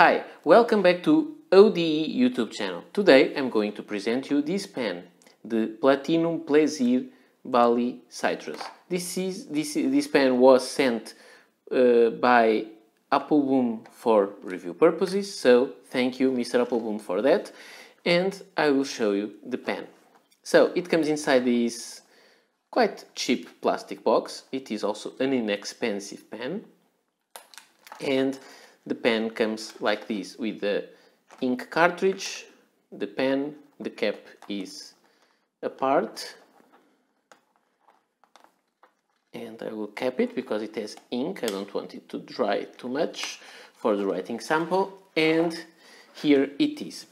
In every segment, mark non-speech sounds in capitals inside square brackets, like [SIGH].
Hi, welcome back to ODE YouTube channel. Today I'm going to present you this pen, the Platinum Plaisir Bali Citrus. This, is, this, this pen was sent uh, by Appleboom for review purposes, so thank you Mr. Appleboom for that. And I will show you the pen. So it comes inside this quite cheap plastic box. It is also an inexpensive pen. And the pen comes like this with the ink cartridge, the pen, the cap is apart and I will cap it because it has ink, I don't want it to dry too much for the writing sample and here it is.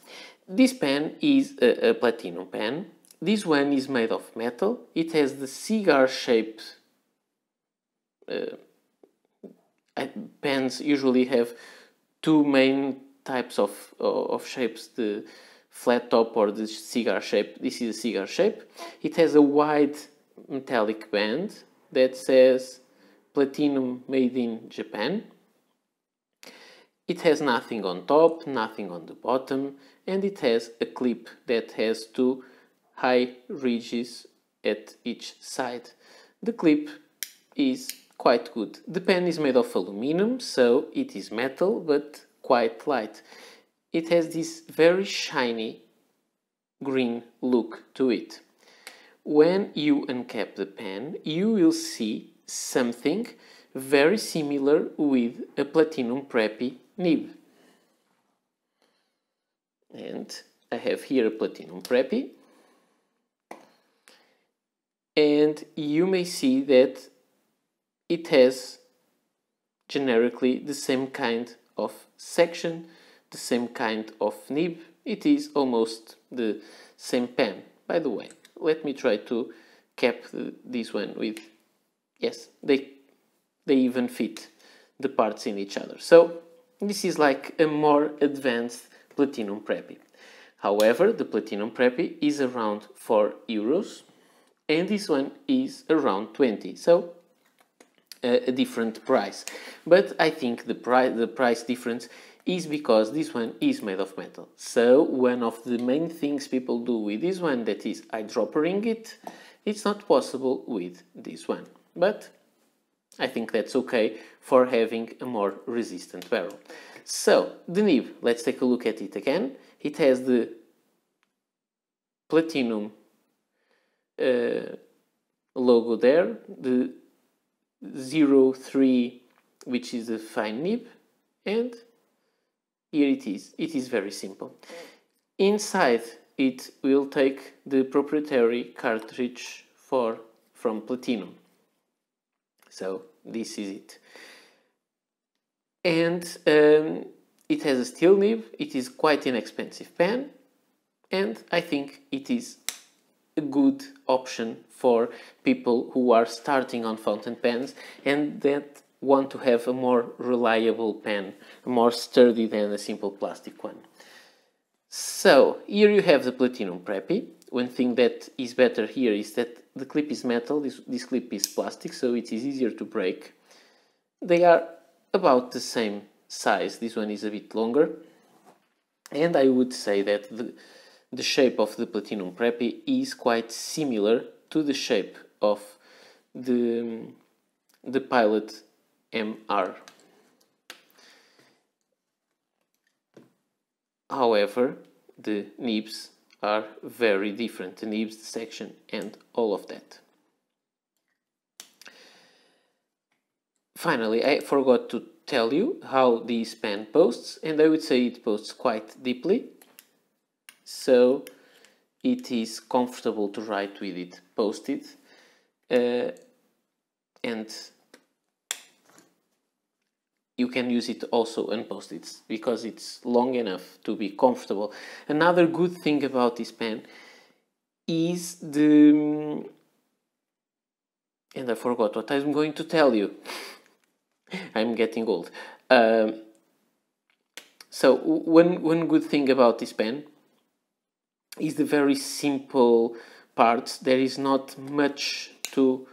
This pen is a, a platinum pen. This one is made of metal. It has the cigar-shaped uh, pens usually have two main types of, uh, of shapes, the flat top or the cigar shape. This is a cigar shape. It has a wide metallic band that says Platinum Made in Japan. It has nothing on top, nothing on the bottom, and it has a clip that has two high ridges at each side. The clip is quite good. The pen is made of aluminum, so it is metal, but quite light. It has this very shiny green look to it. When you uncap the pen, you will see something very similar with a Platinum Preppy nib. And I have here a Platinum Preppy. And you may see that it has generically the same kind of section, the same kind of nib. It is almost the same pen. By the way, let me try to cap this one with, yes, they, they even fit the parts in each other. So this is like a more advanced Platinum Preppy. However, the Platinum Preppy is around 4 euros and this one is around 20. So a different price. But I think the, pri the price difference is because this one is made of metal. So one of the main things people do with this one that is eyedroppering it, it's not possible with this one. But I think that's okay for having a more resistant barrel. So the nib, let's take a look at it again. It has the platinum uh, logo there, the 0, 3, which is a fine nib, and here it is. It is very simple. Inside it will take the proprietary cartridge for from Platinum. So this is it. And um, it has a steel nib, it is quite an expensive pen, and I think it is a good option for people who are starting on fountain pens and that want to have a more reliable pen, more sturdy than a simple plastic one. So here you have the Platinum Preppy. One thing that is better here is that the clip is metal, this, this clip is plastic, so it is easier to break. They are about the same size, this one is a bit longer. And I would say that the, the shape of the Platinum Preppy is quite similar to the shape of the, the Pilot MR. However, the nibs are very different, the nibs, the section and all of that. Finally, I forgot to tell you how this pen posts and I would say it posts quite deeply so it is comfortable to write with it posted uh, and you can use it also unposted because it's long enough to be comfortable. Another good thing about this pen is the and I forgot what I'm going to tell you. [LAUGHS] I'm getting old. Um, so one one good thing about this pen is the very simple part. There is not much to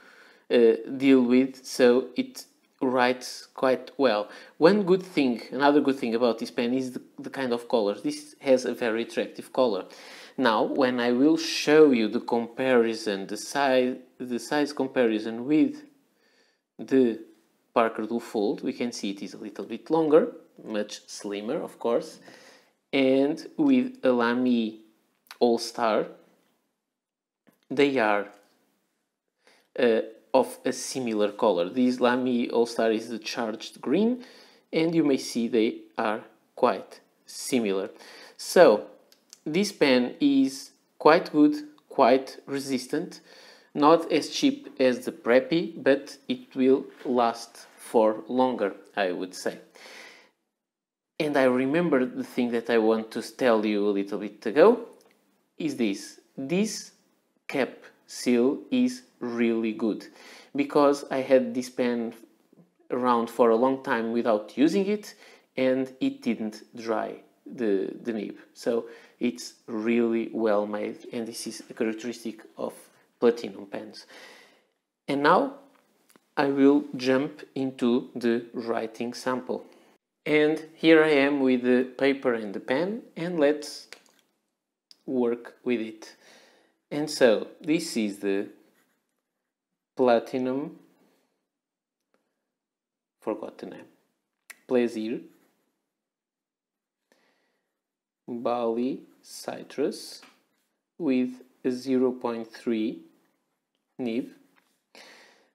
uh, deal with, so it writes quite well. One good thing, another good thing about this pen is the, the kind of colors. This has a very attractive color. Now, when I will show you the comparison, the size, the size comparison with the Parker Blue Fold, we can see it is a little bit longer, much slimmer, of course, and with a Lamy all-star, they are uh, of a similar color. The Islami all-star is the charged green, and you may see they are quite similar. So, this pen is quite good, quite resistant, not as cheap as the Preppy, but it will last for longer, I would say. And I remember the thing that I want to tell you a little bit ago is this. This cap seal is really good because I had this pen around for a long time without using it and it didn't dry the, the nib. So it's really well made and this is a characteristic of platinum pens. And now I will jump into the writing sample. And here I am with the paper and the pen and let's work with it. And so this is the platinum, forgot the name, Plaisir, Bali citrus with 0.3 nib.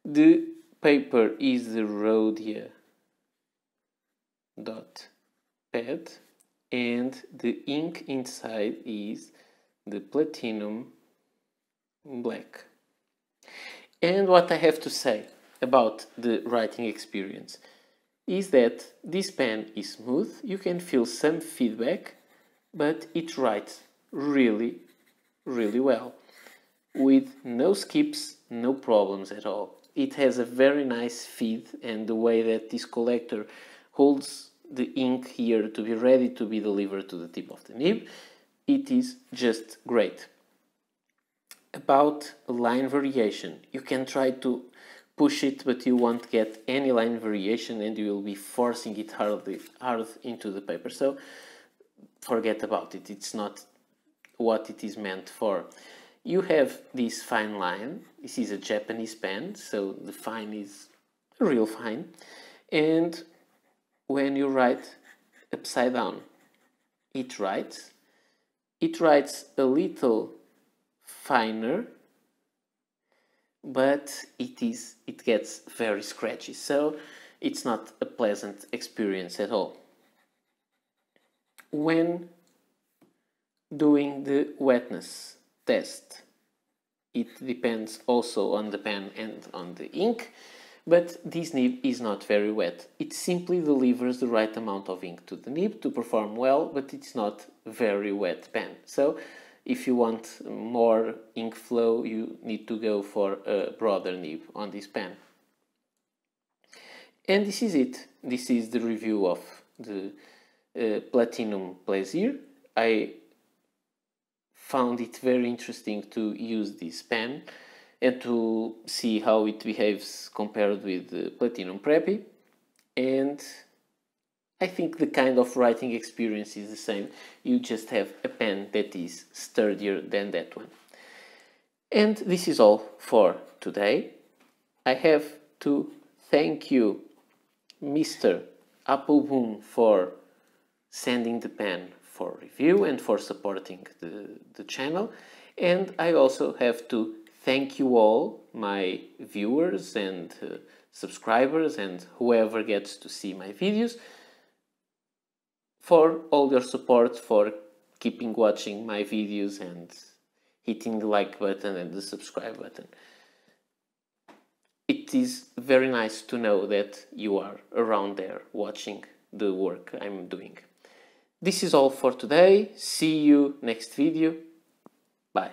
The paper is the Rhodia dot pad and the ink inside is the platinum black. And what I have to say about the writing experience is that this pen is smooth, you can feel some feedback, but it writes really, really well. With no skips, no problems at all. It has a very nice feed and the way that this collector holds the ink here to be ready to be delivered to the tip of the nib, it is just great. About line variation, you can try to push it but you won't get any line variation and you will be forcing it hardly hard into the paper. So forget about it, it's not what it is meant for. You have this fine line, this is a Japanese pen, so the fine is real fine, and when you write upside down. It writes, it writes a little finer, but it is it gets very scratchy. So it's not a pleasant experience at all. When doing the wetness test, it depends also on the pen and on the ink. But this nib is not very wet. It simply delivers the right amount of ink to the nib to perform well, but it's not very wet pen. So if you want more ink flow, you need to go for a broader nib on this pen. And this is it. This is the review of the uh, Platinum Plaisir. I found it very interesting to use this pen and to see how it behaves compared with uh, Platinum Preppy and I think the kind of writing experience is the same you just have a pen that is sturdier than that one and this is all for today I have to thank you Mr. Appleboom for sending the pen for review and for supporting the, the channel and I also have to Thank you all, my viewers and uh, subscribers and whoever gets to see my videos for all your support, for keeping watching my videos and hitting the like button and the subscribe button. It is very nice to know that you are around there watching the work I'm doing. This is all for today. See you next video. Bye.